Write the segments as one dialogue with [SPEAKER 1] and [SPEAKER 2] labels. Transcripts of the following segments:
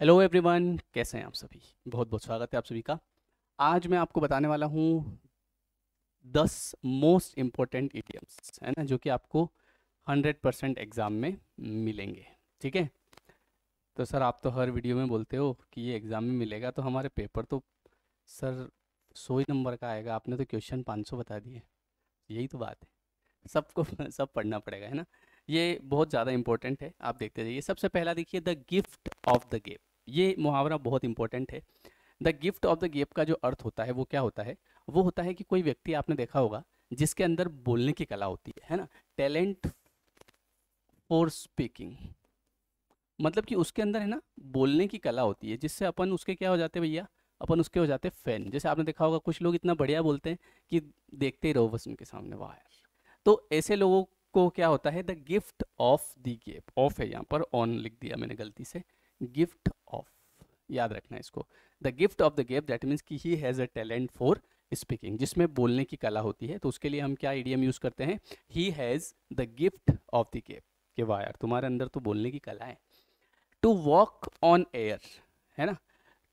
[SPEAKER 1] hello everyone कैसे हैं आप सभी बहुत बहुत स्वागत है आप सभी का आज मैं आपको बताने वाला हूँ दस मोस्ट इम्पोर्टेंट ईटीएम्स है ना जो कि आपको हंड्रेड परसेंट एग्ज़ाम में मिलेंगे ठीक है तो सर आप तो हर वीडियो में बोलते हो कि ये एग्ज़ाम में मिलेगा तो हमारे पेपर तो सर सो ही नंबर का आएगा आपने तो क्वेश्चन पाँच सौ बता दिए यही तो बात है सबको सब पढ़ना पड़ेगा है ना ये बहुत ज़्यादा इम्पोर्टेंट है आप देखते जाइए सबसे पहला देखिए the gift of the gap ये मुहावरा बहुत इंपॉर्टेंट है the gift of the gap का जो अर्थ होता है वो क्या होता है वो होता है कि कोई व्यक्ति आपने देखा होगा जिसके अंदर बोलने की कला होती है है ना टैलेंट फॉर स्पीकिंग मतलब कि उसके अंदर है ना बोलने की कला होती है जिससे अपन उसके क्या हो जाते हैं भैया अपन उसके हो जाते हैं फैन जैसे आपने देखा होगा कुछ लोग इतना बढ़िया बोलते हैं कि देखते ही रहो बस उनके सामने वाह तो ऐसे लोगों को क्या होता है the gift of the gab of है यहाँ पर ऑन लिख दिया मैंने गलती से गिफ्ट ऑफ याद रखना इसको the gift of the gab that means की he has a talent for speaking जिसमें बोलने की कला होती है तो उसके लिए हम क्या आइडियम यूज़ करते हैं he has the gift of the gab कि वाह यार तुम्हारे अंदर तो बोलने की कला है टू वॉक ऑन एयर है ना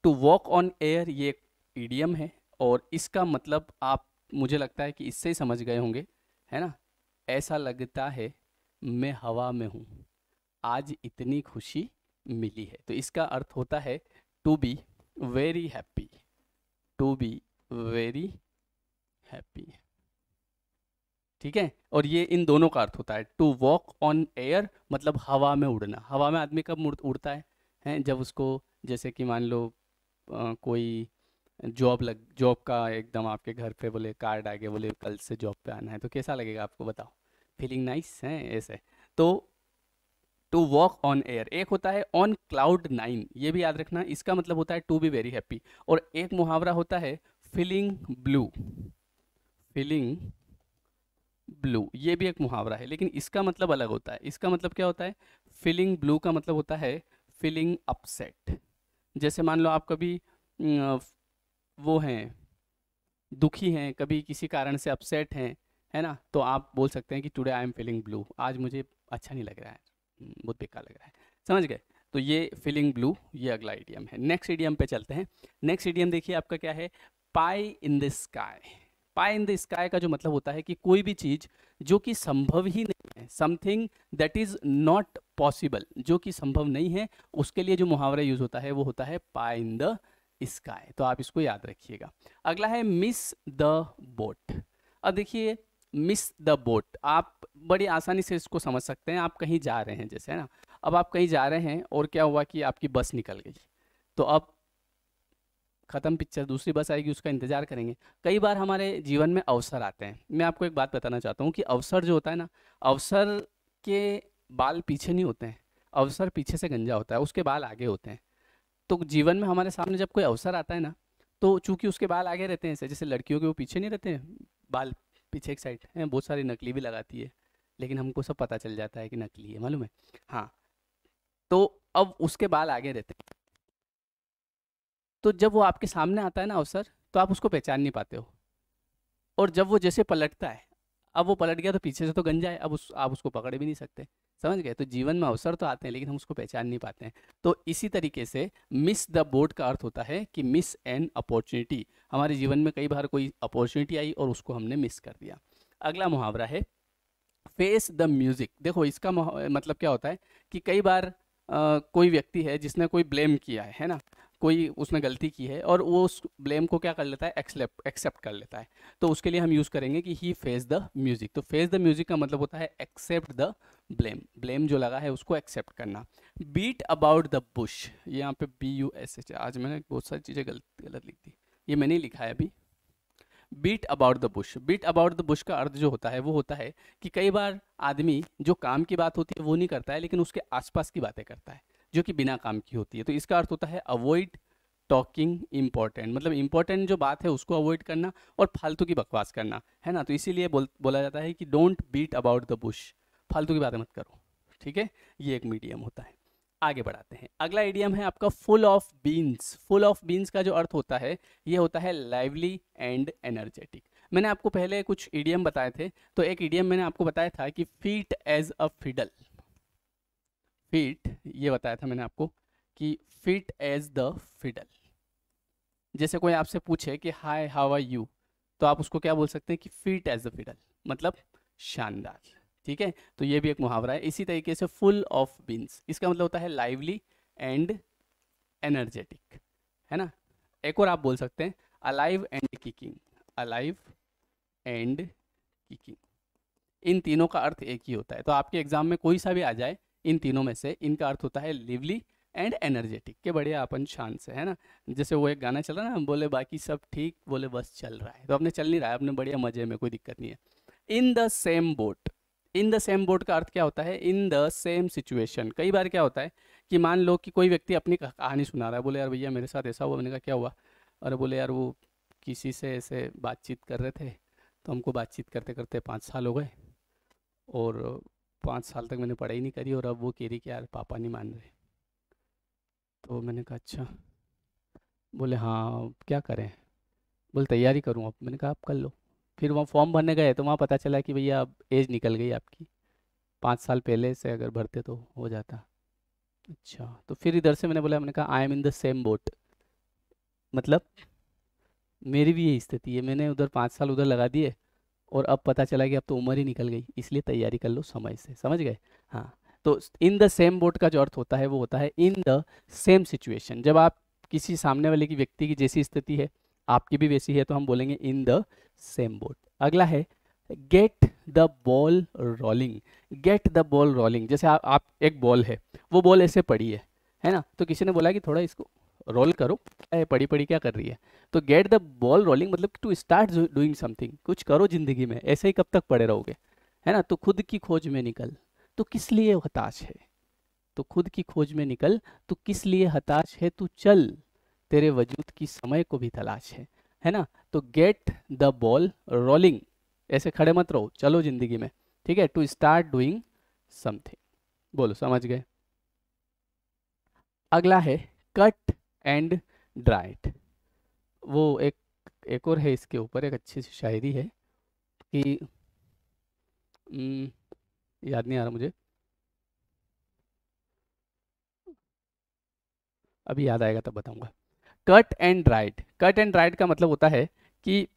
[SPEAKER 1] टू वॉक ऑन एयर ये ईडियम है और इसका मतलब आप मुझे लगता है कि इससे ही समझ गए होंगे है ना ऐसा लगता है मैं हवा में हूँ आज इतनी खुशी मिली है तो इसका अर्थ होता है to be very happy to be very happy ठीक है और ये इन दोनों का अर्थ होता है टू वॉक ऑन एयर मतलब हवा में उड़ना हवा में आदमी कब उड़ता है हैं जब उसको जैसे कि मान लो आ, कोई जॉब लग जॉब का एकदम आपके घर पे बोले कार्ड आ गया बोले कल से जॉब पे आना है तो कैसा लगेगा आपको बताओ फीलिंग नाइस है ऐसे तो टू वॉक ऑन एयर एक होता है ऑन क्लाउड नाइन ये भी याद रखना इसका मतलब होता है टू बी वेरी हैप्पी और एक मुहावरा होता है फीलिंग ब्लू फीलिंग ब्लू ये भी एक मुहावरा है लेकिन इसका मतलब अलग होता है इसका मतलब क्या होता है फीलिंग ब्लू का मतलब होता है फीलिंग अपसेट जैसे मान लो आप कभी वो हैं दुखी हैं कभी किसी कारण से अपसेट हैं है ना तो आप बोल सकते हैं कि today I am feeling blue आज मुझे अच्छा नहीं लग रहा है बहुत बेकार लग रहा है समझ गए तो ये फिलिंग ब्लू ये अगला एडियम है नेक्स्ट एडियम पे चलते हैं नेक्स्ट एडियम देखिए आपका क्या है pie in the sky pie in the sky का जो मतलब होता है कि कोई भी चीज़ जो कि संभव ही नहीं है something that is not possible जो कि संभव नहीं है उसके लिए जो मुहावरा यूज़ होता है वो होता है पाई इन द स्काई तो आप इसको याद रखिएगा अगला है मिस द बोट अब देखिए मिस द बोट आप बड़ी आसानी से इसको समझ सकते हैं आप कहीं जा रहे हैं जैसे है ना अब आप कहीं जा रहे हैं और क्या हुआ कि आपकी बस निकल गई तो अब ख़त्म पिक्चर दूसरी बस आएगी उसका इंतज़ार करेंगे कई बार हमारे जीवन में अवसर आते हैं मैं आपको एक बात बताना चाहता हूँ कि अवसर जो होता है ना अवसर के बाल पीछे नहीं होते हैं अवसर पीछे से गंजा होता है उसके बाल आगे होते हैं तो जीवन में हमारे सामने जब कोई अवसर आता है ना तो चूंकि उसके बाल आगे रहते हैं जैसे लड़कियों के वो पीछे नहीं रहते हैं बाल पीछे एक साइड बहुत सारी नकली भी लगाती है लेकिन हमको सब पता चल जाता है कि नकली है मालूम है हाँ तो अब उसके बाल आगे रहते हैं तो जब वो आपके सामने आता है ना अवसर तो आप उसको पहचान नहीं पाते हो और जब वो जैसे पलटता है अब वो पलट गया तो पीछे से तो गंजा है अब उस आप उसको पकड़ भी नहीं सकते समझ गए तो जीवन में अवसर तो आते हैं लेकिन हम उसको पहचान नहीं पाते हैं तो इसी तरीके से मिस द बोट का अर्थ होता है कि मिस एन अपॉर्चुनिटी हमारे जीवन में कई बार कोई अपॉर्चुनिटी आई और उसको हमने मिस कर दिया अगला मुहावरा है फेस द म्यूज़िक देखो इसका मतलब क्या होता है कि कई बार आ, कोई व्यक्ति है जिसने कोई ब्लेम किया है है ना कोई उसने गलती की है और वो उस ब्लेम को क्या कर लेता है एक्सेप्ट कर लेता है तो उसके लिए हम यूज़ करेंगे कि ही फेस द म्यूज़िक तो फेस द म्यूज़िक का मतलब होता है एक्सेप्ट द ब्लेम ब्लेम जो लगा है उसको एक्सेप्ट करना बीट अबाउट द बुश यहाँ पे बी यू एस एच आज मैंने बहुत सारी चीज़ें गलत गलत लिख दी ये मैंने लिखा है अभी beat about the bush beat about the bush का अर्थ जो होता है वो होता है कि कई बार आदमी जो काम की बात होती है वो नहीं करता है लेकिन उसके आसपास की बातें करता है जो कि बिना काम की होती है तो इसका अर्थ होता है अवॉइड टॉकिंग इम्पॉर्टेंट मतलब इम्पॉर्टेंट जो बात है उसको अवॉइड करना और फालतू की बकवास करना है ना तो इसीलिए बोल बोला जाता है कि don't beat about the bush फालतू की बातें मत करो ठीक है ये एक मीडियम होता है आगे बढ़ाते हैं अगला एडियम है आपका full of beans full of beans का जो अर्थ होता है ये होता है लाइवली एंड एनर्जेटिक मैंने आपको पहले कुछ ईडियम बताए थे तो एक इडियम मैंने आपको बताया था कि fit as a fiddle fit ये बताया था मैंने आपको कि फिट एज द फिडल जैसे कोई आपसे पूछे कि हाय हाउ आर यू तो आप उसको क्या बोल सकते हैं कि फिट एज द फिडल मतलब शानदार ठीक है तो ये भी एक मुहावरा है इसी तरीके से फुल ऑफ बीन्स इसका मतलब होता है लाइवली एंड एनर्जेटिक है ना एक और आप बोल सकते हैं alive and kicking alive and kicking इन तीनों का अर्थ एक ही होता है तो आपके एग्जाम में कोई सा भी आ जाए इन तीनों में से इनका अर्थ होता है लिवली एंड एनर्जेटिक के बढ़िया अपन शान से है ना जैसे वो एक गाना चल रहा है ना बोले बाकी सब ठीक बोले बस चल रहा है तो अपने चल नहीं रहा है अपने बढ़िया मजे में कोई दिक्कत नहीं है in the same boat in the same boat का अर्थ क्या होता है इन द सेम सिचुएशन कई बार क्या होता है कि मान लो कि कोई व्यक्ति अपनी कहानी सुना रहा है बोले यार भैया मेरे साथ ऐसा हुआ मैंने कहा क्या हुआ अरे बोले यार वो किसी से ऐसे बातचीत कर रहे थे तो हमको बातचीत करते करते पाँच साल हो गए और पाँच साल तक मैंने पढ़ाई नहीं करी और अब वो कह रही कि यार पापा नहीं मान रहे तो मैंने कहा अच्छा बोले हाँ क्या करें बोले तैयारी करूँ अब मैंने कहा आप कर लो फिर वहाँ फॉर्म भरने गए तो वहाँ पता चला कि भैया अब एज निकल गई आपकी पाँच साल पहले से अगर भरते तो हो जाता अच्छा तो फिर इधर से मैंने बोला मैंने कहा I am in the same boat मतलब मेरी भी यही स्थिति है मैंने उधर पाँच साल उधर लगा दिए और अब पता चला कि अब तो उम्र ही निकल गई इसलिए तैयारी कर लो समय से समझ गए हाँ तो इन द सेम बोट का जो अर्थ होता है वो होता है इन द सेम सिचुएशन जब आप किसी सामने वाले की व्यक्ति की जैसी स्थिति है आपकी भी वैसी है तो हम बोलेंगे इन द सेम बोट अगला है get the ball rolling get the ball rolling जैसे आ, आप एक बॉल है वो बॉल ऐसे पड़ी है है ना तो किसी ने बोला कि थोड़ा इसको रोल करो ए पड़ी पड़ी क्या कर रही है तो गेट द बॉल रोलिंग मतलब टू स्टार्ट डूइंग समथिंग कुछ करो जिंदगी में ऐसे ही कब तक पड़े रहोगे है ना तो खुद की खोज में निकल तो किस लिए हताश है तो खुद की खोज में निकल तो किस लिए हताश है तू चल तेरे वजूद की समय को भी तलाश है है ना तो गेट द बॉल रोलिंग ऐसे खड़े मत रहो चलो जिंदगी में ठीक है टू स्टार्ट डूइंग समथिंग बोलो समझ गए अगला है कट एंड ड्राइट वो एक एक और है इसके ऊपर एक अच्छी सी शायरी है कि हम्म, याद नहीं आ रहा मुझे अभी याद आएगा तब बताऊंगा cut and right cut and right का मतलब होता है कि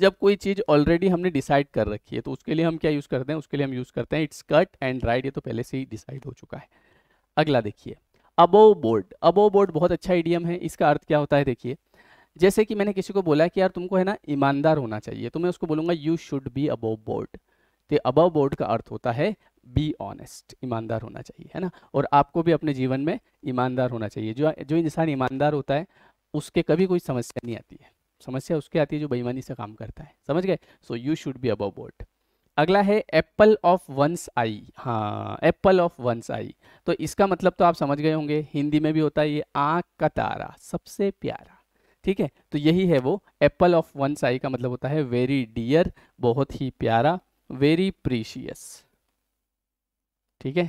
[SPEAKER 1] जब कोई चीज़ ऑलरेडी हमने डिसाइड कर रखी है तो उसके लिए हम क्या यूज़ करते हैं उसके लिए हम यूज़ करते हैं इट्स कट एंड राइट ये तो पहले से ही डिसाइड हो चुका है अगला देखिए अबोव बोर्ड अबोव बोर्ड बहुत अच्छा आइडियम है इसका अर्थ क्या होता है देखिए जैसे कि मैंने किसी को बोला कि यार तुमको है ना ईमानदार होना चाहिए तो मैं उसको बोलूँगा you should be above board तो अबव बोर्ड का अर्थ होता है बी ऑनेस्ट ईमानदार होना चाहिए है ना और आपको भी अपने जीवन में ईमानदार होना चाहिए जो जो इंसान ईमानदार होता है उसके कभी कोई समस्या नहीं आती है समस्या उसके आती है जो बेईमानी से काम करता है समझ गए so you should be above board अगला है एप्पल ऑफ वंस आई हाँ एप्पल ऑफ वंस आई तो इसका मतलब तो आप समझ गए होंगे हिंदी में भी होता है ये आँख का तारा सबसे प्यारा ठीक है तो यही है वो एप्पल ऑफ वंस आई का मतलब होता है वेरी डियर बहुत ही प्यारा वेरी प्रीशियस ठीक है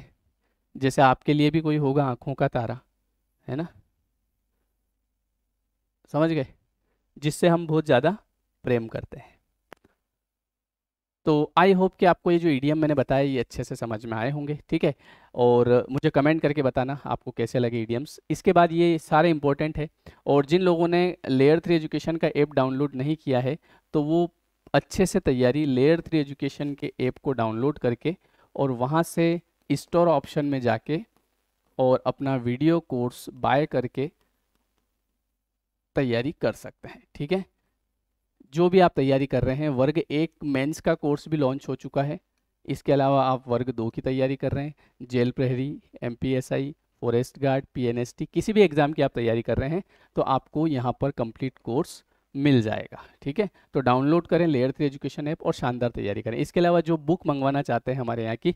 [SPEAKER 1] जैसे आपके लिए भी कोई होगा आँखों का तारा है ना समझ गए जिससे हम बहुत ज़्यादा प्रेम करते हैं तो आई होप कि आपको ये जो ईडीएम मैंने बताया ये अच्छे से समझ में आए होंगे ठीक है और मुझे कमेंट करके बताना आपको कैसे लगे ईडीएम्स इसके बाद ये सारे इंपॉर्टेंट है और जिन लोगों ने लेयर थ्री एजुकेशन का ऐप डाउनलोड नहीं किया है तो वो अच्छे से तैयारी लेयर थ्री एजुकेशन के ऐप को डाउनलोड करके और वहाँ से स्टोर ऑप्शन में जाके और अपना वीडियो कोर्स बाय करके तैयारी कर सकते हैं ठीक है जो भी आप तैयारी कर रहे हैं वर्ग एक मेंस का कोर्स भी लॉन्च हो चुका है इसके अलावा आप वर्ग दो की तैयारी कर रहे हैं जेल प्रहरी एम फॉरेस्ट गार्ड पी किसी भी एग्ज़ाम की आप तैयारी कर रहे हैं तो आपको यहाँ पर कंप्लीट कोर्स मिल जाएगा ठीक है तो डाउनलोड करें लेयर थ्री एजुकेशन ऐप और शानदार तैयारी करें इसके अलावा जो बुक मंगवाना चाहते हैं हमारे यहाँ की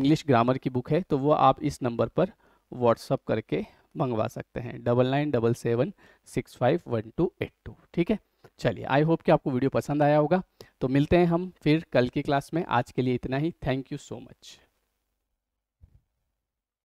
[SPEAKER 1] इंग्लिश ग्रामर की बुक है तो वो आप इस नंबर पर व्हाट्सअप करके मंगवा सकते हैं double nine double seven six five one two eight two ठीक है चलिए आई होप कि आपको वीडियो पसंद आया होगा तो मिलते हैं हम फिर कल की क्लास में आज के लिए इतना ही थैंक यू सो मच